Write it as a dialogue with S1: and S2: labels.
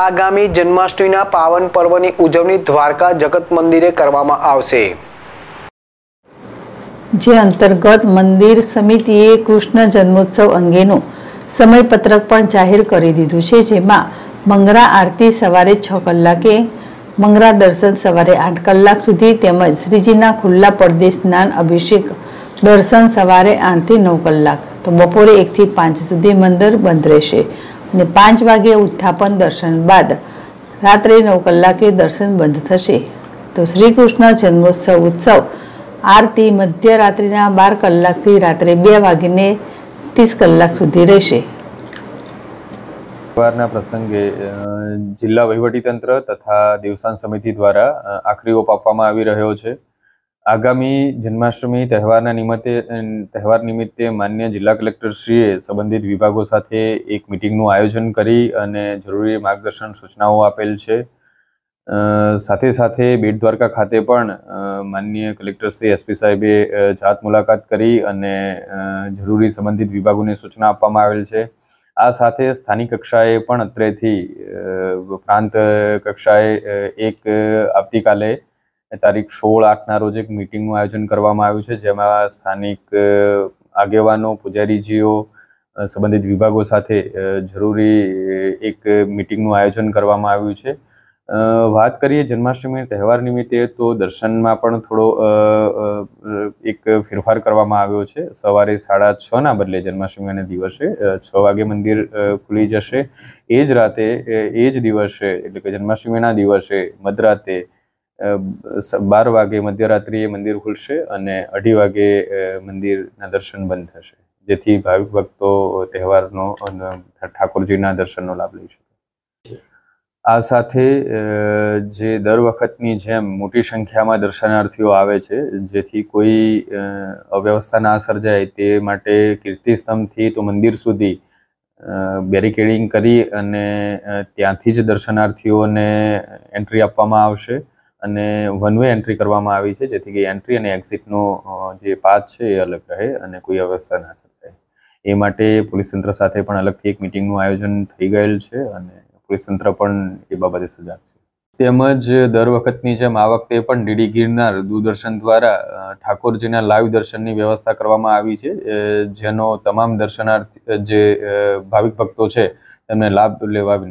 S1: આગામી જન્માષ્ટમીના પાવન પર્વની ઉજવણી દ્વારકા જગત મંદિરે કરવામાં આવશે
S2: જે અંતર્ગત મંદિર સમિતિએ કૃષ્ણ જન્મોત્સવ અંગેનું સમયપત્રક પણ જાહેર કરી દીધું છે જેમાં મંગરા આરતી સવારે છ કલાકે મંગરા દર્શન સવારે આઠ કલાક સુધી તેમજ શ્રીજીના ખુલ્લા પડદે સ્નાન અભિષેક દર્શન સવારે આઠથી નવ કલાક તો બપોરે એકથી પાંચ સુધી મંદિર બંધ રહેશે ને પાંચ વાગે ઉત્થાપન દર્શન બાદ રાત્રે નવ કલાકે દર્શન બંધ થશે તો શ્રી કૃષ્ણ જન્મોત્સવ ઉત્સવ આરતી મધ્યરાત્રિના બાર કલાકથી રાત્રે બે વાગીને ત્રીસ કલાક સુધી રહેશે
S1: વારના પ્રસંગે જિલ્લા વહીવટીતંત્ર તથા દેવસાન સમિતિ દ્વારા આખરી ઓપ આપવામાં આવી રહ્યો છે આગામી જન્માષ્ટમી તહેવારના નિમિત્તે તહેવાર નિમિત્તે માન્ય જિલ્લા કલેક્ટરશ્રીએ સંબંધિત વિભાગો સાથે એક મિટિંગનું આયોજન કરી અને જરૂરી માર્ગદર્શન સૂચનાઓ આપેલ છે સાથે સાથે બેટ દ્વારકા ખાતે પણ માન્ય કલેક્ટરશ્રી એસપી સાહેબે જાત મુલાકાત કરી અને જરૂરી સંબંધિત વિભાગોને સૂચના આપવામાં આવેલ છે આ સાથે સ્થાનિક કક્ષાએ પણ અત્રેથી પ્રાંત કક્ષાએ એક આવતીકાલે તારીખ સોળ આઠના રોજ એક મિટિંગનું આયોજન કરવામાં આવ્યું છે જેમાં સ્થાનિક આગેવાનો પૂજારીજીઓ સંબંધિત વિભાગો સાથે જરૂરી એક મિટિંગનું આયોજન કરવામાં આવ્યું છે વાત કરીએ જન્માષ્ટમી તહેવાર નિમિત્તે તો દર્શનમાં પણ થોડો એક ફેરફાર કરવામાં આવ્યો છે સવારે સાડા છના બદલે જન્માષ્ટમીના દિવસે છ વાગે મંદિર ખુલી જશે એ જ રાતે એ જ દિવસે એટલે કે જન્માષ્ટમીના દિવસે મધરાતે બાર વાગે મધ્યરાત્રિએ મંદિર ખુલશે અને અઢી વાગે મંદિરના દર્શન બંધ થશે જેથી ભાવિક ભક્તો તહેવારનો ઠાકોરજીના દર્શનનો લાભ લઈ શકે આ સાથે જે દર વખતની જેમ મોટી સંખ્યામાં દર્શનાર્થીઓ આવે છે જેથી કોઈ અવ્યવસ્થા ના સર્જાય તે માટે કીર્તિસ્તંભથી તો મંદિર સુધી બેરિકેડિંગ કરી અને ત્યાંથી જ દર્શનાર્થીઓને એન્ટ્રી આપવામાં આવશે અને વન વે એન્ટ્રી કરવામાં આવી છે જેથી કે એન્ટ્રી અને એક્ઝિટનો જે પાથ છે એ અલગ રહે અને કોઈ અવસ્થા ના શકાય એ માટે પોલીસ તંત્ર સાથે પણ અલગથી એક મિટિંગનું આયોજન થઈ ગયેલ છે અને પોલીસ તંત્ર પણ એ બાબતે સજાગ છે તેમજ દર વખતની જેમ આ વખતે પણ ડીડી ગિરનાર દૂરદર્શન દ્વારા ઠાકોરજીના લાઈવ દર્શનની વ્યવસ્થા કરવામાં આવી છે જેનો તમામ દર્શનાર્થી જે ભાવિક ભક્તો છે તેમને લાભ લેવા વિનંતી